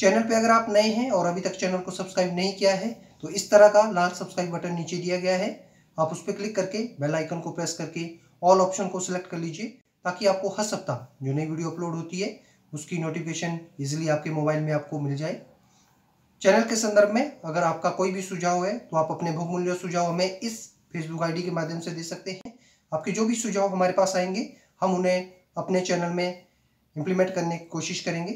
channel पे अगर आप नए हैं और अभी तक चैनल को सब्सक्राइब नहीं किया है तो इस तरह का लाल सब्सक्राइब बटन नीचे दिया गया है आप उस पर क्लिक करके बेल आइकन को प्रेस करके ऑल ऑप्शन को सिलेक्ट कर लीजिए ताकि आपको हर सप्ताह जो नई वीडियो अपलोड होती है उसकी नोटिफिकेशन ईजिली आपके मोबाइल में आपको मिल जाए चैनल के संदर्भ में अगर आपका कोई भी सुझाव है तो आप अपने बहुमूल्य सुझाव हमें इस फेसबुक आई के माध्यम से दे सकते हैं आपके जो भी सुझाव हमारे पास आएंगे हम उन्हें अपने चैनल में इम्प्लीमेंट करने की कोशिश करेंगे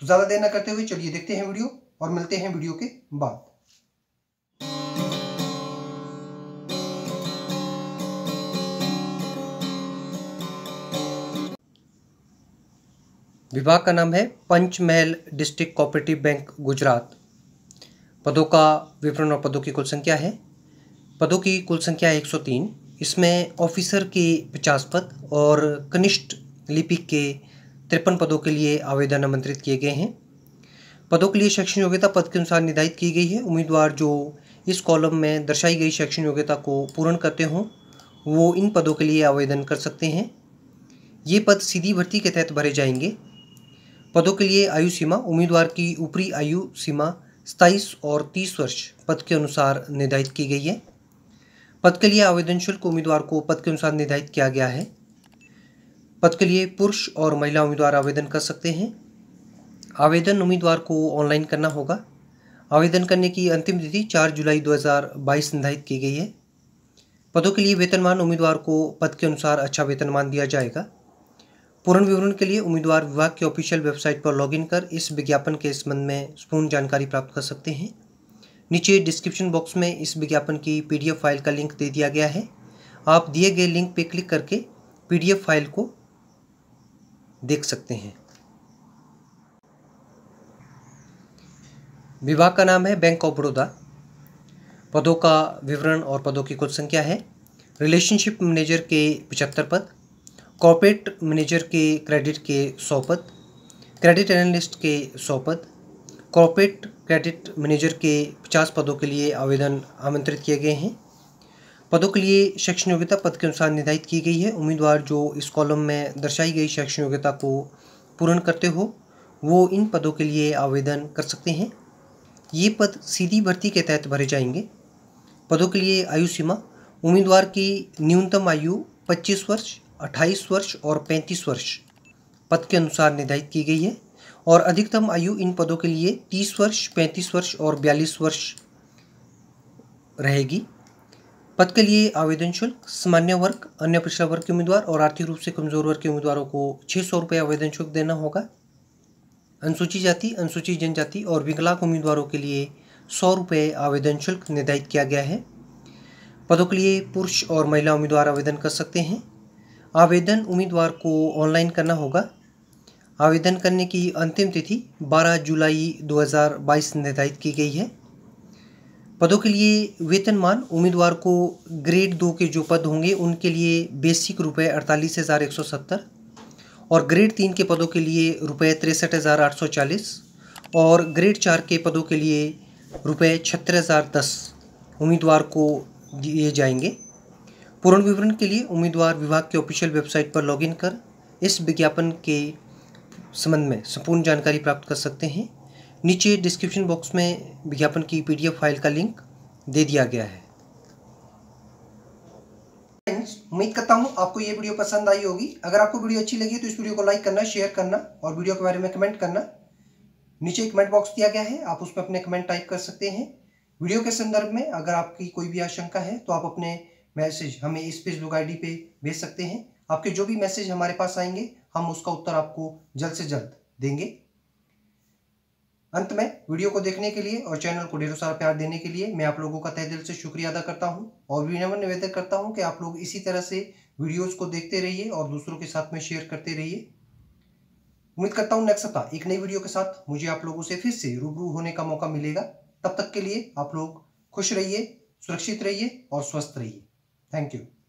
तो ज़्यादा देर ना करते हुए चलिए देखते हैं वीडियो और मिलते हैं वीडियो के बाद विभाग का नाम है Panchmahal district cooperative bank Gujarat पदों का विवरण और पदों की कुल संख्या है पदों की कुल संख्या है 103 इसमें ऑफिसर के 50 पद और कनिष्ठ लिपिक के तिरपन पदों के लिए आवेदन आमंत्रित किए गए हैं पदों के लिए शैक्षणिक योग्यता पद के अनुसार निर्धारित की गई है उम्मीदवार जो इस कॉलम में दर्शाई गई शैक्षणिक योग्यता को पूर्ण करते हों वो इन पदों के लिए आवेदन कर सकते हैं ये पद सीधी भर्ती के तहत भरे जाएंगे पदों के लिए आयु सीमा उम्मीदवार की ऊपरी आयु सीमा सताईस और तीस वर्ष पद के अनुसार निर्धारित की गई है पद के लिए आवेदन शुल्क उम्मीदवार को पद के अनुसार निर्धारित किया गया है पद के लिए पुरुष और महिला उम्मीदवार आवेदन कर सकते हैं आवेदन उम्मीदवार को ऑनलाइन करना होगा आवेदन करने की अंतिम तिथि 4 जुलाई 2022 निर्धारित की गई है पदों के लिए वेतनमान उम्मीदवार को पद के अनुसार अच्छा वेतनमान दिया जाएगा पूर्ण विवरण के लिए उम्मीदवार विभाग के ऑफिशियल वेबसाइट पर लॉगिन कर इस विज्ञापन के संबंध में पूर्ण जानकारी प्राप्त कर सकते हैं नीचे डिस्क्रिप्शन बॉक्स में इस विज्ञापन की पीडीएफ फाइल का लिंक दे दिया गया है आप दिए गए लिंक पर क्लिक करके पीडीएफ फाइल को देख सकते हैं विभाग का नाम है बैंक ऑफ बड़ौदा पदों का विवरण और पदों की कुल संख्या है रिलेशनशिप मैनेजर के पचहत्तर पद कॉर्पोरेट मैनेजर के क्रेडिट के सौ पद क्रेडिट एनालिस्ट के सौ पद कॉर्पोरेट क्रेडिट मैनेजर के पचास पदों के लिए आवेदन आमंत्रित किए गए हैं पदों के लिए शैक्षण योग्यता पद के अनुसार निर्धारित की गई है उम्मीदवार जो इस कॉलम में दर्शाई गई शैक्षण योग्यता को पूर्ण करते हो वो इन पदों के लिए आवेदन कर सकते हैं ये पद सीधी भर्ती के तहत भरे जाएंगे पदों के लिए आयु सीमा उम्मीदवार की न्यूनतम आयु 25 वर्ष 28 वर्ष और 35 वर्ष पद के अनुसार निर्धारित की गई है और अधिकतम आयु इन पदों के लिए 30 वर्ष 35 वर्ष और 42 वर्ष रहेगी पद के लिए आवेदन शुल्क सामान्य वर्ग अन्य पिछड़ा वर्ग के उम्मीदवार और आर्थिक रूप से कमजोर वर्ग के उम्मीदवारों को छः सौ रुपये आवेदन शुल्क देना होगा अनुसूचित जाति अनुसूचित जनजाति और विकलांग उम्मीदवारों के लिए सौ रुपये आवेदन शुल्क निर्धारित किया गया है पदों के लिए पुरुष और महिला उम्मीदवार आवेदन कर सकते हैं आवेदन उम्मीदवार को ऑनलाइन करना होगा आवेदन करने की अंतिम तिथि 12 जुलाई 2022 निर्धारित की गई है पदों के लिए वेतनमान उम्मीदवार को ग्रेड दो के जो पद होंगे उनके लिए बेसिक रुपये अड़तालीस हज़ार एक सौ सत्तर और ग्रेड तीन के पदों के लिए रुपये तिरसठ हज़ार आठ सौ चालीस और ग्रेड चार के पदों के लिए रुपये छहत्तर हज़ार दस उम्मीदवार को दिए जाएंगे पूर्ण विवरण के लिए उम्मीदवार विभाग के ऑफिशियल वेबसाइट पर लॉगिन कर इस विज्ञापन के संबंध में संपूर्ण जानकारी प्राप्त कर सकते हैं नीचे डिस्क्रिप्शन बॉक्स में विज्ञापन की पीडीएफ फाइल का लिंक दे दिया गया है फ्रेंड्स उम्मीद करता हूँ आपको ये वीडियो पसंद आई होगी अगर आपको वीडियो अच्छी लगी तो इस वीडियो को लाइक करना शेयर करना और वीडियो के बारे में कमेंट करना नीचे कमेंट बॉक्स दिया गया है आप उसमें अपने कमेंट टाइप कर सकते हैं वीडियो के संदर्भ में अगर आपकी कोई भी आशंका है तो आप अपने मैसेज हमें इस फेसबुक आईडी पे भेज सकते हैं आपके जो भी मैसेज हमारे पास आएंगे हम उसका उत्तर आपको जल्द से जल्द देंगे अंत में वीडियो को देखने के लिए और चैनल को ढेरों सारा प्यार देने के लिए मैं आप लोगों का तह दिल से शुक्रिया अदा करता हूँ और विनम्र निवेदन करता हूँ कि आप लोग इसी तरह से वीडियोज़ को देखते रहिए और दूसरों के साथ में शेयर करते रहिए उम्मीद करता हूँ नेक्स्ट सप्ताह एक नई वीडियो के साथ मुझे आप लोगों से फिर से रूबरू होने का मौका मिलेगा तब तक के लिए आप लोग खुश रहिए सुरक्षित रहिए और स्वस्थ रहिए थैंक यू